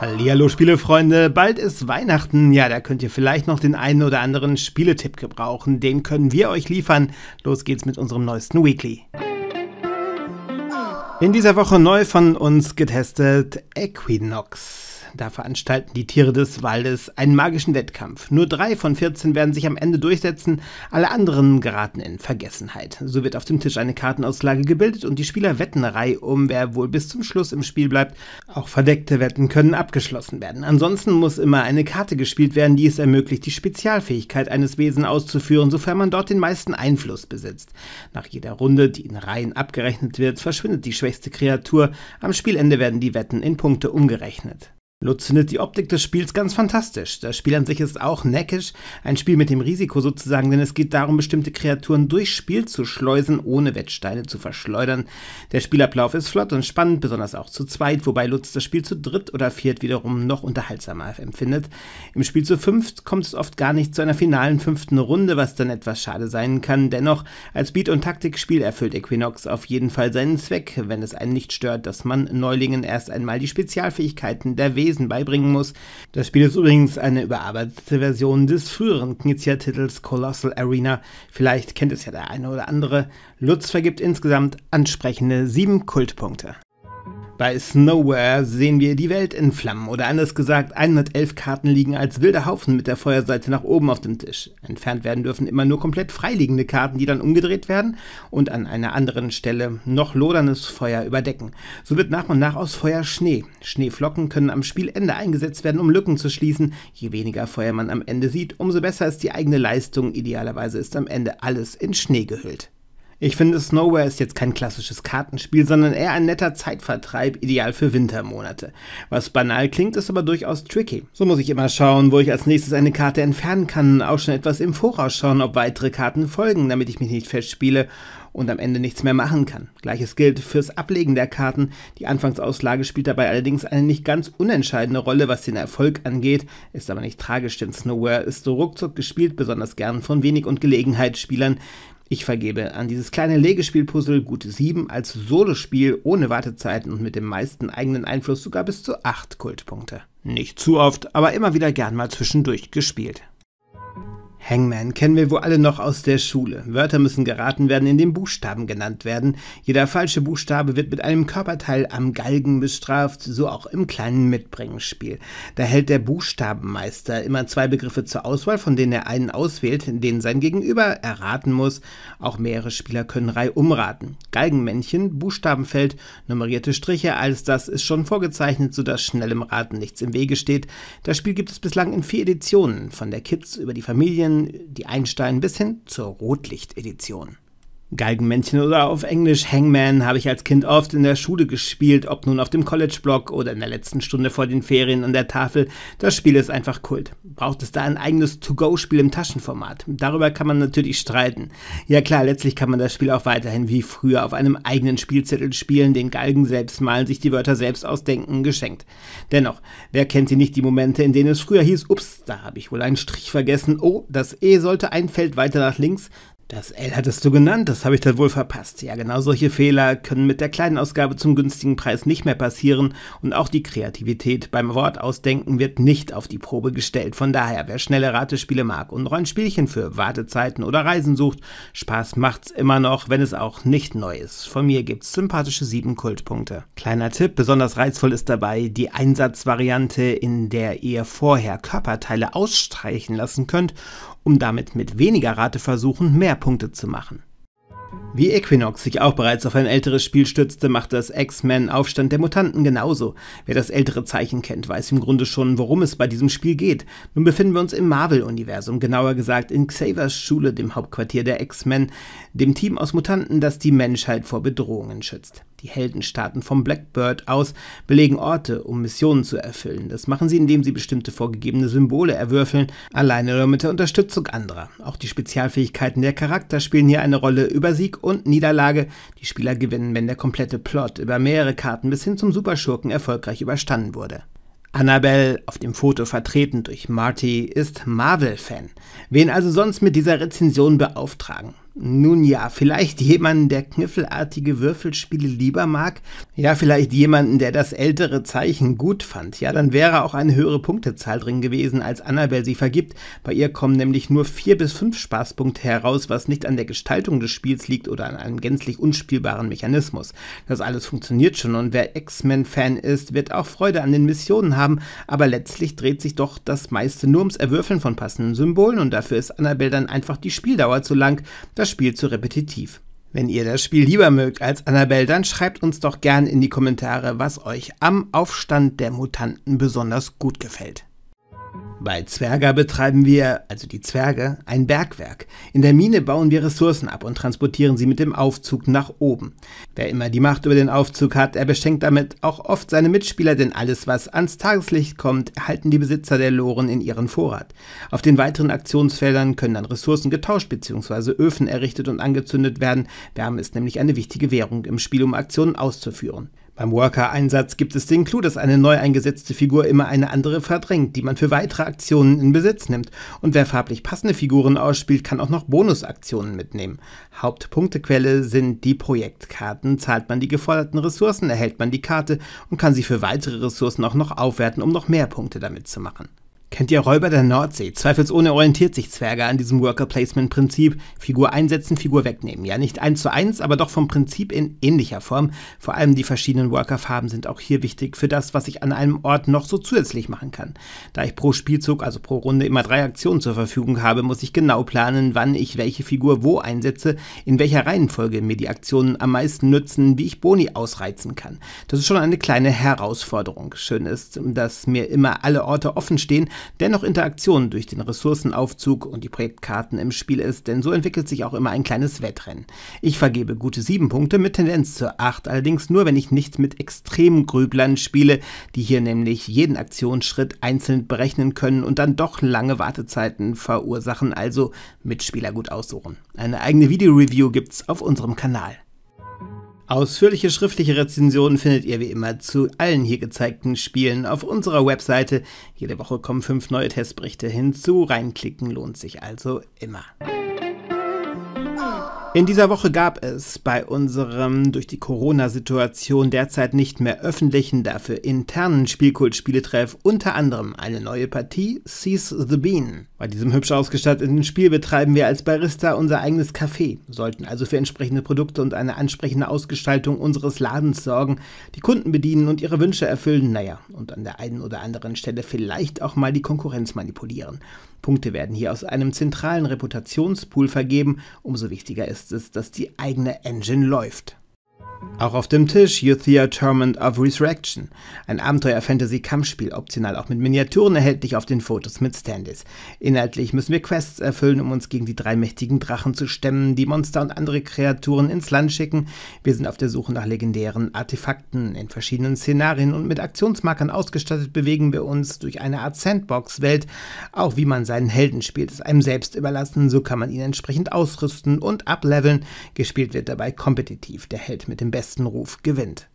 Hallo Spielefreunde, bald ist Weihnachten. Ja, da könnt ihr vielleicht noch den einen oder anderen Spieletipp gebrauchen. Den können wir euch liefern. Los geht's mit unserem neuesten Weekly. In dieser Woche neu von uns getestet Equinox. Da veranstalten die Tiere des Waldes einen magischen Wettkampf. Nur drei von 14 werden sich am Ende durchsetzen, alle anderen geraten in Vergessenheit. So wird auf dem Tisch eine Kartenauslage gebildet und die Spieler wetten Reihe um, wer wohl bis zum Schluss im Spiel bleibt. Auch verdeckte Wetten können abgeschlossen werden. Ansonsten muss immer eine Karte gespielt werden, die es ermöglicht, die Spezialfähigkeit eines Wesen auszuführen, sofern man dort den meisten Einfluss besitzt. Nach jeder Runde, die in Reihen abgerechnet wird, verschwindet die schwächste Kreatur. Am Spielende werden die Wetten in Punkte umgerechnet. Lutz findet die Optik des Spiels ganz fantastisch. Das Spiel an sich ist auch neckisch, ein Spiel mit dem Risiko sozusagen, denn es geht darum, bestimmte Kreaturen durchs Spiel zu schleusen, ohne Wettsteine zu verschleudern. Der Spielablauf ist flott und spannend, besonders auch zu zweit, wobei Lutz das Spiel zu dritt oder viert wiederum noch unterhaltsamer empfindet. Im Spiel zu fünft kommt es oft gar nicht zu einer finalen fünften Runde, was dann etwas schade sein kann. Dennoch, als Beat- und Taktikspiel erfüllt Equinox auf jeden Fall seinen Zweck, wenn es einen nicht stört, dass man Neulingen erst einmal die Spezialfähigkeiten der Wesen Lesen beibringen muss. Das Spiel ist übrigens eine überarbeitete Version des früheren Knizia-Titels Colossal Arena. Vielleicht kennt es ja der eine oder andere. Lutz vergibt insgesamt ansprechende sieben Kultpunkte. Bei Snowware sehen wir die Welt in Flammen oder anders gesagt, 111 Karten liegen als wilder Haufen mit der Feuerseite nach oben auf dem Tisch. Entfernt werden dürfen immer nur komplett freiliegende Karten, die dann umgedreht werden und an einer anderen Stelle noch loderndes Feuer überdecken. So wird nach und nach aus Feuer Schnee. Schneeflocken können am Spielende eingesetzt werden, um Lücken zu schließen. Je weniger Feuer man am Ende sieht, umso besser ist die eigene Leistung. Idealerweise ist am Ende alles in Schnee gehüllt. Ich finde, Snowware ist jetzt kein klassisches Kartenspiel, sondern eher ein netter Zeitvertreib, ideal für Wintermonate. Was banal klingt, ist aber durchaus tricky. So muss ich immer schauen, wo ich als nächstes eine Karte entfernen kann, auch schon etwas im Voraus schauen, ob weitere Karten folgen, damit ich mich nicht festspiele und am Ende nichts mehr machen kann. Gleiches gilt fürs Ablegen der Karten. Die Anfangsauslage spielt dabei allerdings eine nicht ganz unentscheidende Rolle, was den Erfolg angeht, ist aber nicht tragisch, denn Snowware ist so ruckzuck gespielt, besonders gern von Wenig- und Gelegenheitsspielern, ich vergebe an dieses kleine Legespielpuzzle gute 7 als Solospiel ohne Wartezeiten und mit dem meisten eigenen Einfluss sogar bis zu 8 Kultpunkte. Nicht zu oft, aber immer wieder gern mal zwischendurch gespielt. Hangman kennen wir wohl alle noch aus der Schule. Wörter müssen geraten werden, indem Buchstaben genannt werden. Jeder falsche Buchstabe wird mit einem Körperteil am Galgen bestraft, so auch im kleinen Mitbringenspiel. Da hält der Buchstabenmeister immer zwei Begriffe zur Auswahl, von denen er einen auswählt, den sein Gegenüber erraten muss. Auch mehrere Spieler können Reihe umraten. Galgenmännchen, Buchstabenfeld, nummerierte Striche, alles das ist schon vorgezeichnet, sodass schnellem Raten nichts im Wege steht. Das Spiel gibt es bislang in vier Editionen, von der Kids über die Familien die Einstein bis hin zur Rotlicht-Edition. Galgenmännchen oder auf Englisch Hangman habe ich als Kind oft in der Schule gespielt, ob nun auf dem College-Block oder in der letzten Stunde vor den Ferien an der Tafel. Das Spiel ist einfach Kult. Braucht es da ein eigenes To-Go-Spiel im Taschenformat? Darüber kann man natürlich streiten. Ja klar, letztlich kann man das Spiel auch weiterhin wie früher auf einem eigenen Spielzettel spielen, den Galgen selbst malen, sich die Wörter selbst ausdenken, geschenkt. Dennoch, wer kennt sie nicht die Momente, in denen es früher hieß, ups, da habe ich wohl einen Strich vergessen, oh, das E sollte ein Feld weiter nach links, das L hattest du genannt, das habe ich dann wohl verpasst. Ja, genau solche Fehler können mit der kleinen Ausgabe zum günstigen Preis nicht mehr passieren und auch die Kreativität beim Wortausdenken wird nicht auf die Probe gestellt. Von daher, wer schnelle Ratespiele mag und Rollenspielchen für Wartezeiten oder Reisen sucht, Spaß macht's immer noch, wenn es auch nicht neu ist. Von mir gibt's sympathische sieben Kultpunkte. Kleiner Tipp, besonders reizvoll ist dabei die Einsatzvariante, in der ihr vorher Körperteile ausstreichen lassen könnt um damit mit weniger Rateversuchen mehr Punkte zu machen. Wie Equinox sich auch bereits auf ein älteres Spiel stützte, macht das X-Men Aufstand der Mutanten genauso. Wer das ältere Zeichen kennt, weiß im Grunde schon, worum es bei diesem Spiel geht. Nun befinden wir uns im Marvel-Universum, genauer gesagt in Xavers Schule, dem Hauptquartier der X-Men, dem Team aus Mutanten, das die Menschheit vor Bedrohungen schützt. Die Helden starten vom Blackbird aus, belegen Orte, um Missionen zu erfüllen. Das machen sie, indem sie bestimmte vorgegebene Symbole erwürfeln, alleine oder mit der Unterstützung anderer. Auch die Spezialfähigkeiten der Charakter spielen hier eine Rolle über Sieg und Niederlage. Die Spieler gewinnen, wenn der komplette Plot über mehrere Karten bis hin zum Superschurken erfolgreich überstanden wurde. Annabelle, auf dem Foto vertreten durch Marty, ist Marvel-Fan. Wen also sonst mit dieser Rezension beauftragen? Nun ja, vielleicht jemanden, der kniffelartige Würfelspiele lieber mag. Ja, vielleicht jemanden, der das ältere Zeichen gut fand. Ja, dann wäre auch eine höhere Punktezahl drin gewesen, als Annabelle sie vergibt. Bei ihr kommen nämlich nur vier bis fünf Spaßpunkte heraus, was nicht an der Gestaltung des Spiels liegt oder an einem gänzlich unspielbaren Mechanismus. Das alles funktioniert schon und wer X-Men-Fan ist, wird auch Freude an den Missionen haben, aber letztlich dreht sich doch das meiste nur ums Erwürfeln von passenden Symbolen und dafür ist Annabelle dann einfach die Spieldauer zu lang. Das das Spiel zu repetitiv. Wenn ihr das Spiel lieber mögt als Annabelle, dann schreibt uns doch gern in die Kommentare, was euch am Aufstand der Mutanten besonders gut gefällt. Bei Zwerger betreiben wir, also die Zwerge, ein Bergwerk. In der Mine bauen wir Ressourcen ab und transportieren sie mit dem Aufzug nach oben. Wer immer die Macht über den Aufzug hat, er beschenkt damit auch oft seine Mitspieler, denn alles, was ans Tageslicht kommt, erhalten die Besitzer der Loren in ihren Vorrat. Auf den weiteren Aktionsfeldern können dann Ressourcen getauscht bzw. Öfen errichtet und angezündet werden. Wärme ist nämlich eine wichtige Währung im Spiel, um Aktionen auszuführen. Beim Worker-Einsatz gibt es den Clou, dass eine neu eingesetzte Figur immer eine andere verdrängt, die man für weitere Aktionen in Besitz nimmt. Und wer farblich passende Figuren ausspielt, kann auch noch Bonusaktionen mitnehmen. Hauptpunktequelle sind die Projektkarten. Zahlt man die geforderten Ressourcen, erhält man die Karte und kann sie für weitere Ressourcen auch noch aufwerten, um noch mehr Punkte damit zu machen. Kennt ihr Räuber der Nordsee? Zweifelsohne orientiert sich Zwerger an diesem Worker-Placement-Prinzip. Figur einsetzen, Figur wegnehmen. Ja, nicht eins zu eins, aber doch vom Prinzip in ähnlicher Form. Vor allem die verschiedenen Worker-Farben sind auch hier wichtig für das, was ich an einem Ort noch so zusätzlich machen kann. Da ich pro Spielzug, also pro Runde, immer drei Aktionen zur Verfügung habe, muss ich genau planen, wann ich welche Figur wo einsetze, in welcher Reihenfolge mir die Aktionen am meisten nützen, wie ich Boni ausreizen kann. Das ist schon eine kleine Herausforderung. Schön ist, dass mir immer alle Orte offen stehen, dennoch Interaktion durch den Ressourcenaufzug und die Projektkarten im Spiel ist, denn so entwickelt sich auch immer ein kleines Wettrennen. Ich vergebe gute 7 Punkte mit Tendenz zur 8, allerdings nur, wenn ich nicht mit Extremgrüblern spiele, die hier nämlich jeden Aktionsschritt einzeln berechnen können und dann doch lange Wartezeiten verursachen, also Mitspieler gut aussuchen. Eine eigene Videoreview gibt's auf unserem Kanal. Ausführliche schriftliche Rezensionen findet ihr wie immer zu allen hier gezeigten Spielen auf unserer Webseite. Jede Woche kommen fünf neue Testberichte hinzu. Reinklicken lohnt sich also immer. In dieser Woche gab es bei unserem durch die Corona-Situation derzeit nicht mehr öffentlichen, dafür internen Spielkult-Spieletreff unter anderem eine neue Partie Seize the Bean. Bei diesem hübsch ausgestatteten Spiel betreiben wir als Barista unser eigenes Café, sollten also für entsprechende Produkte und eine ansprechende Ausgestaltung unseres Ladens sorgen, die Kunden bedienen und ihre Wünsche erfüllen, naja, und an der einen oder anderen Stelle vielleicht auch mal die Konkurrenz manipulieren. Punkte werden hier aus einem zentralen Reputationspool vergeben, umso wichtiger ist es, dass die eigene Engine läuft. Auch auf dem Tisch Euthia Torment of Resurrection, ein Abenteuer-Fantasy-Kampfspiel, optional auch mit Miniaturen erhältlich auf den Fotos mit Standys. Inhaltlich müssen wir Quests erfüllen, um uns gegen die drei mächtigen Drachen zu stemmen, die Monster und andere Kreaturen ins Land schicken. Wir sind auf der Suche nach legendären Artefakten. In verschiedenen Szenarien und mit Aktionsmarkern ausgestattet bewegen wir uns durch eine Art Sandbox-Welt. Auch wie man seinen Helden spielt, ist einem selbst überlassen, so kann man ihn entsprechend ausrüsten und ableveln. Gespielt wird dabei kompetitiv, der Held mit dem den besten Ruf gewinnt.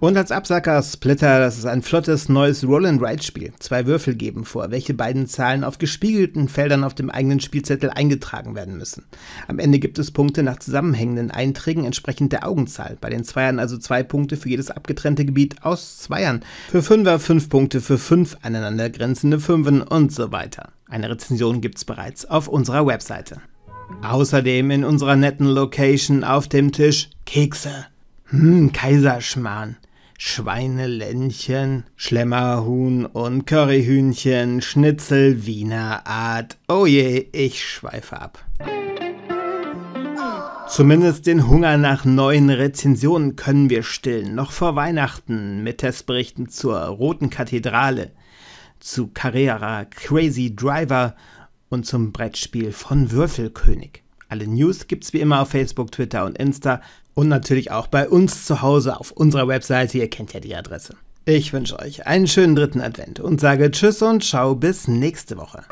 Und als Absacker Splitter, das ist ein flottes neues Roll-and-Ride-Spiel. Zwei Würfel geben vor, welche beiden Zahlen auf gespiegelten Feldern auf dem eigenen Spielzettel eingetragen werden müssen. Am Ende gibt es Punkte nach zusammenhängenden Einträgen entsprechend der Augenzahl. Bei den Zweiern also zwei Punkte für jedes abgetrennte Gebiet aus Zweiern. Für Fünfer fünf Punkte für fünf aneinandergrenzende Fünfen und so weiter. Eine Rezension gibt's bereits auf unserer Webseite. Außerdem in unserer netten Location auf dem Tisch Kekse. Hm, Kaiserschmarrn. Schweineländchen, Schlemmerhuhn und Curryhühnchen, Schnitzel Wiener Art. Oh je, ich schweife ab. Zumindest den Hunger nach neuen Rezensionen können wir stillen, noch vor Weihnachten mit Testberichten zur Roten Kathedrale, zu Carrera Crazy Driver und zum Brettspiel von Würfelkönig. Alle News gibt's wie immer auf Facebook, Twitter und Insta und natürlich auch bei uns zu Hause auf unserer Webseite. Ihr kennt ja die Adresse. Ich wünsche euch einen schönen dritten Advent und sage Tschüss und ciao bis nächste Woche.